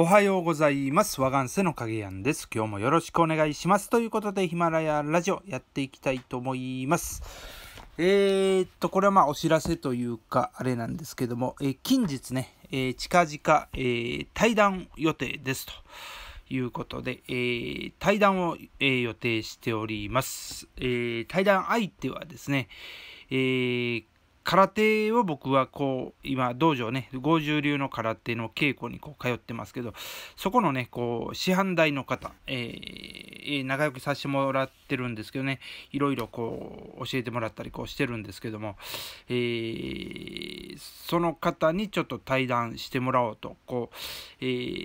おはようございます。我がんせの影やんです。今日もよろしくお願いします。ということで、ヒマラヤラジオやっていきたいと思います。えー、っと、これはまあお知らせというか、あれなんですけども、えー、近日ね、えー、近々、えー、対談予定ですと。いうことで、えー、対談を、えー、予定しております。えー、対談相手はですね、えー、空手を僕はこう今道場ね50流の空手の稽古にこう通ってますけどそこのねこう師範代の方、えー、仲良くさせてもらってるんですけどねいろいろこう教えてもらったりこうしてるんですけども、えー、その方にちょっと対談してもらおうとこう、えー、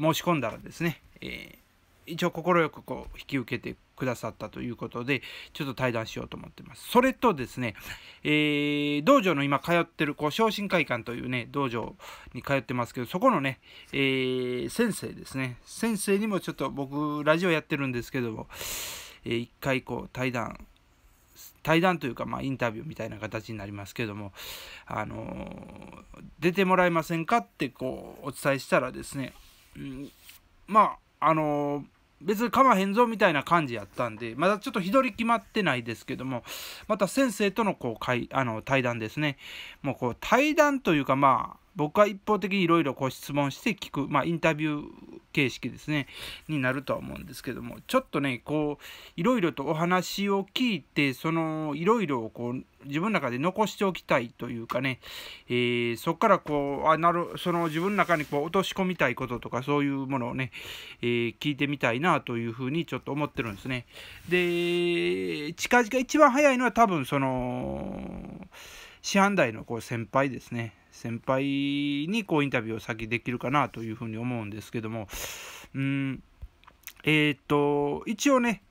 申し込んだらですね、えー一応快くこう引き受けてくださったということで、ちょっと対談しようと思ってます。それとですね、えー、道場の今通ってる、こう、昇進会館というね、道場に通ってますけど、そこのね、えー、先生ですね。先生にもちょっと僕、ラジオやってるんですけども、えー、一回こう、対談、対談というか、まあ、インタビューみたいな形になりますけども、あのー、出てもらえませんかって、こう、お伝えしたらですね、うん、まあ、あのー別に構わへんぞみたいな感じやったんで、まだちょっと日取り決まってないですけども、また先生とのこう、あの対談ですね。もうこう、対談というかまあ、僕は一方的にいろいろ質問して聞く、まあ、インタビュー形式ですね、になるとは思うんですけども、ちょっとね、こう、いろいろとお話を聞いて、その、いろいろこう、自分の中で残しておきたいというかね、えー、そこからこう、あなる、その自分の中にこう落とし込みたいこととか、そういうものをね、えー、聞いてみたいなというふうにちょっと思ってるんですね。で、近々一番早いのは多分その、師範代のこう先輩ですね。先輩にこうインタビューを先できるかなというふうに思うんですけども、うん、えっ、と、一応ね、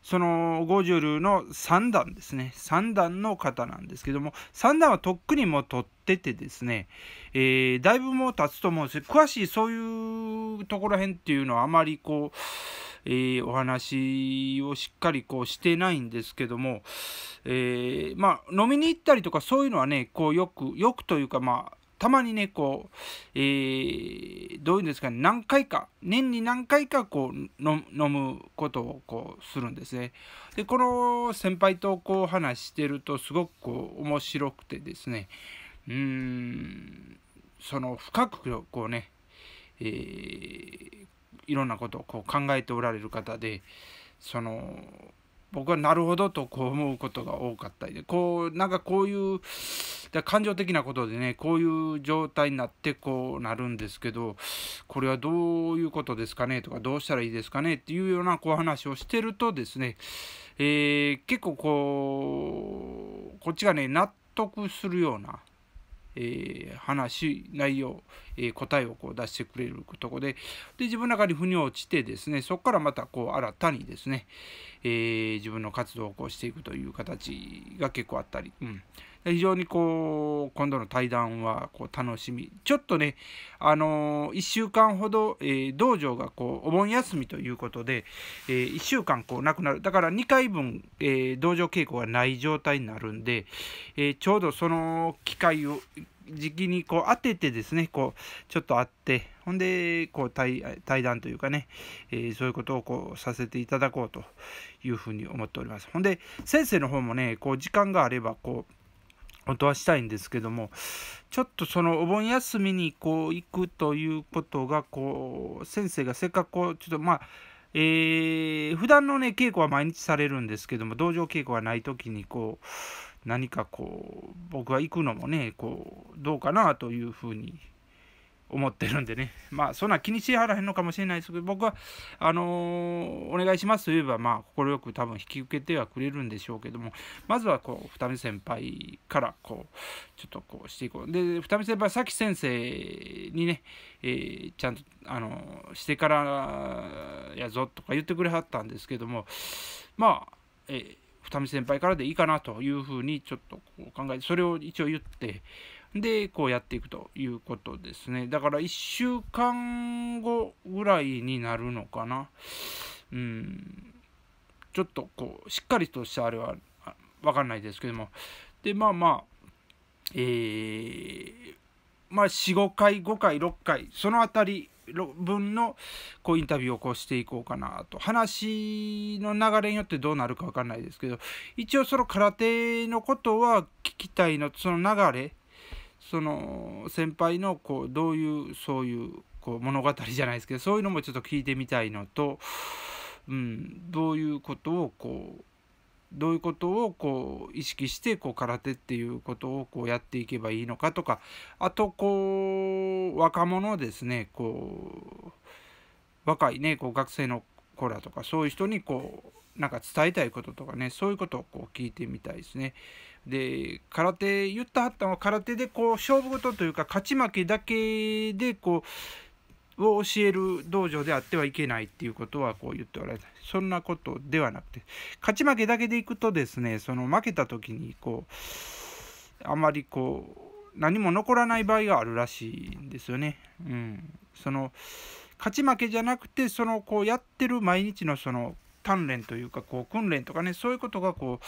そのゴジュルの3段ですね3段の方なんですけども3段はとっくにもう取っててですね、えー、だいぶもう経つと思うんですよ詳しいそういうところへんっていうのはあまりこうえー、お話をしっかりこうしてないんですけども、えー、まあ、飲みに行ったりとかそういうのはね、こうよく、よくというかまあ、たまにね、こう、えー、どういうんですかね、何回か、年に何回か、こう、飲むことを、こう、するんですね。で、この先輩と、こう、話してると、すごく、こう、面白くてですね、うん、その、深く、こうね、えー、いろんなことをこう考えておられる方でその僕はなるほどとこう思うことが多かったりでこうなんかこういう感情的なことでねこういう状態になってこうなるんですけどこれはどういうことですかねとかどうしたらいいですかねっていうようなこう話をしてるとですね、えー、結構こうこっちがね納得するようなえー、話内容、えー、答えをこう出してくれるとこでで自分の中に腑に落ちてですねそこからまたこう新たにですね、えー、自分の活動をこうしていくという形が結構あったり、うん、非常にこう今度の対談はこう楽しみちょっとねあの1週間ほど、えー、道場がこうお盆休みということで、えー、1週間こうなくなるだから2回分、えー、道場稽古がない状態になるんで、えちょうどその機会を時期にこう当ててですねこうちょっと会ってほんでこう対談というかね、えー、そういうことをこうさせていただこうというふうに思っておりますほんで先生の方もねこう時間があればこう当はしたいんですけどもちょっとそのお盆休みにこう行くということがこう先生がせっかくこうちょっとまあえー、普段のね稽古は毎日されるんですけども道場稽古がない時にこう何かこう僕が行くのもねこうどうかなというふうに思ってるんでね、まあ、そんな気にしはらへんのかもしれないですけど、僕は、あのー、お願いしますと言えば、まあ、快く多分引き受けてはくれるんでしょうけども、まずは、こう、二見先輩から、こう、ちょっとこうしていこう。で、二見先輩、さき先生にね、えー、ちゃんと、あのー、してからやぞとか言ってくれはったんですけども、まあ、えー、二見先輩からでいいかなというふうにちょっとこう考えてそれを一応言って、で、こうやっていくということですね。だから1週間後ぐらいになるのかな。うん。ちょっとこう、しっかりとしたあれはわかんないですけども。で、まあまあ、えー、まあ4、5回、5回、6回、そのあたり分のこうインタビューをこうしていこうかなと話の流れによってどうなるかわかんないですけど一応その空手のことは聞きたいのその流れその先輩のこうどういうそういうこう物語じゃないですけどそういうのもちょっと聞いてみたいのと、うん、どういうことをこうどういうことをこう意識してこう空手っていうことをこうやっていけばいいのかとかあとこう若者ですねこう若いねこう学生の子らとかそういう人にこうなんか伝えたいこととかねそういうことをこう聞いてみたいですね。で空手言ったはったのは空手でこう勝負事というか勝ち負けだけでこうを教える道場であってはいけないっていうことはこう言っておられたそんなことではなくて勝ち負けだけでいくとですねその負けた時にこうあまりこう何も残らない場合があるらしいんですよね。うん、その勝ち負けじゃなくてそのこうやってる毎日のその鍛錬というかこう訓練とかねそういうことがこう、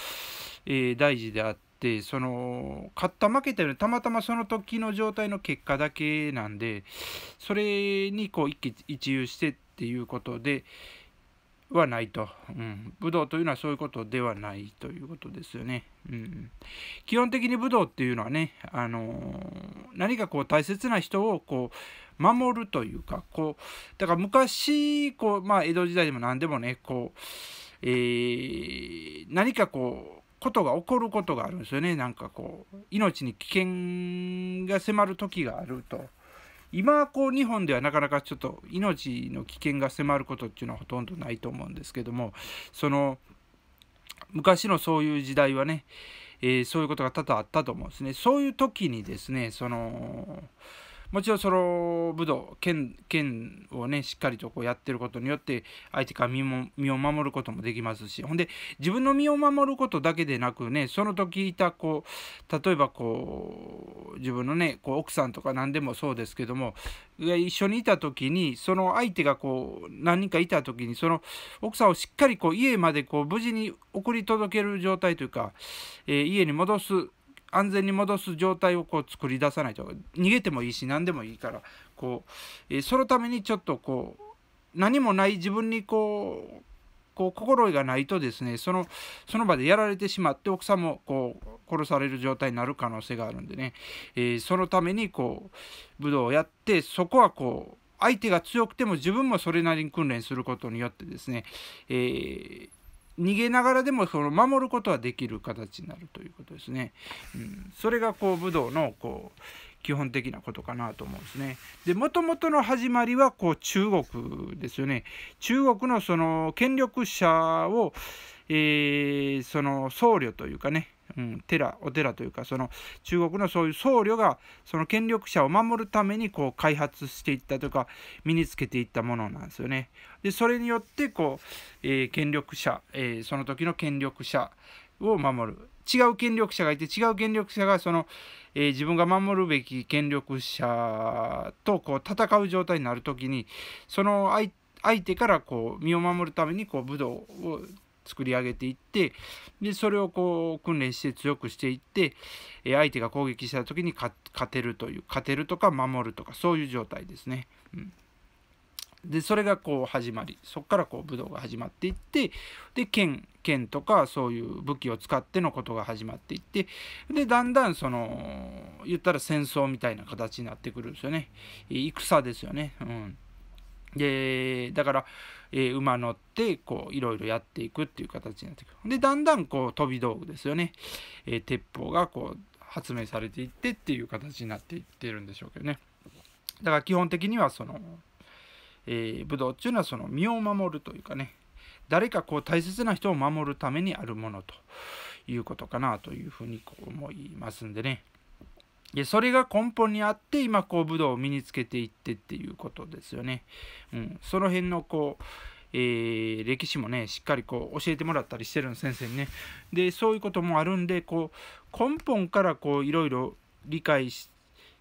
えー、大事であってその勝った負けたよりたまたまその時の状態の結果だけなんでそれにこう一喜一憂してっていうことで、はないと、うん、武道というのはそういうことではないということですよね。うん、基本的に武道っていうのはね、あのー、何かこう大切な人をこう守るというかこうだから昔こう、まあ、江戸時代でも何でもねこう、えー、何かこうことが起こることがあるんですよねなんかこう命に危険が迫る時があると。今こう日本ではなかなかちょっと命の危険が迫ることっていうのはほとんどないと思うんですけどもその昔のそういう時代はね、えー、そういうことが多々あったと思うんですね。そういう時にですねそのもちろんその武道剣剣をねしっかりとこうやってることによって相手から身も身を守ることもできますしほんで自分の身を守ることだけでなくねその時いたこう例えばこう自分のねこう奥さんとか何でもそうですけども一緒にいた時にその相手がこう何人かいた時にその奥さんをしっかりこう家までこう無事に送り届ける状態というか、えー、家に戻す安全に戻す状態をこう作り出さないと逃げてもいいし何でもいいからこう、えー、そのためにちょっとこう何もない自分にこうこう心得がないとですねそのその場でやられてしまって奥さんもこう殺される状態になる可能性があるんでね、えー、そのためにこう武道をやってそこはこう相手が強くても自分もそれなりに訓練することによってですね、えー、逃げながらでもその守ることはできる形になるということですね。うん、それがこう武道のこう基本的なことかなと思うんですね。で、もともとの始まりはこう中国ですよね。中国のその権力者を、えー、その僧侶というかね、うん、寺お寺というかその中国のそういう僧侶がその権力者を守るためにこう開発していったとか身につけていったものなんですよね。でそれによってこう、えー、権力者、えー、その時の権力者を守る違う権力者がいて違う権力者がその、えー、自分が守るべき権力者とこう戦う状態になる時にその相手からこう身を守るためにこう武道を作り上げていってでそれをこう訓練して強くしていって相手が攻撃した時に勝てるという勝てるとか守るとかそういう状態ですね。うんでそれがこう始まりそこからこう武道が始まっていってで剣剣とかそういう武器を使ってのことが始まっていってでだんだんその言ったら戦争みたいな形になってくるんですよね戦ですよねうんでだから、えー、馬乗ってこういろいろやっていくっていう形になってくるでだんだんこう飛び道具ですよね、えー、鉄砲がこう発明されていってっていう形になっていってるんでしょうけどねだから基本的にはその、えー、武道っていうのはその身を守るというかね誰かこう大切な人を守るためにあるものということかなというふうにこう思いますんでねそれが根本にあって今こう武道を身につけていってっていうことですよね。うん、その辺のこうえー、歴史もねしっかりこう教えてもらったりしてるの先生にねでそういうこともあるんでこう根本からこういろいろ理解して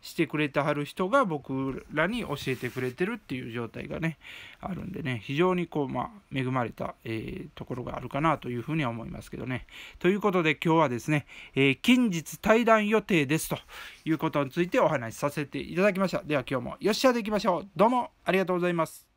してくれてはる人が僕らに教えてくれてるっていう状態がねあるんでね非常にこうまあ恵まれた、えー、ところがあるかなというふうには思いますけどね。ということで今日はですね、えー、近日対談予定ですということについてお話しさせていただきました。では今日もよっしゃでいきましょう。どうもありがとうございます。